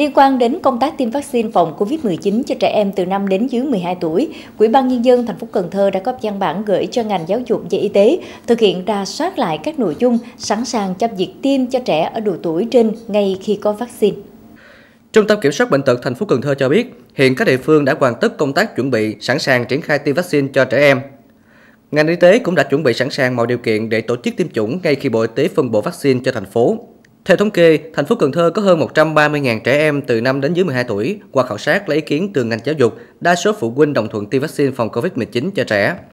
Liên quan đến công tác tiêm vaccine phòng COVID-19 cho trẻ em từ 5 đến dưới 12 tuổi, quỹ ban Nhân dân thành phố Cần Thơ đã có văn bản gửi cho ngành giáo dục và y tế thực hiện ra soát lại các nội dung sẵn sàng cho việc tiêm cho trẻ ở độ tuổi trên ngay khi có vaccine. Trung tâm Kiểm soát Bệnh tật thành phố Cần Thơ cho biết, hiện các địa phương đã hoàn tất công tác chuẩn bị sẵn sàng triển khai tiêm vaccine cho trẻ em. Ngành y tế cũng đã chuẩn bị sẵn sàng mọi điều kiện để tổ chức tiêm chủng ngay khi Bộ Y tế phân bổ vaccine cho thành phố. Theo thống kê, thành phố Cần Thơ có hơn 130.000 trẻ em từ 5 đến dưới 12 tuổi. Qua khảo sát lấy ý kiến từ ngành giáo dục, đa số phụ huynh đồng thuận tiêm vaccine phòng COVID-19 cho trẻ.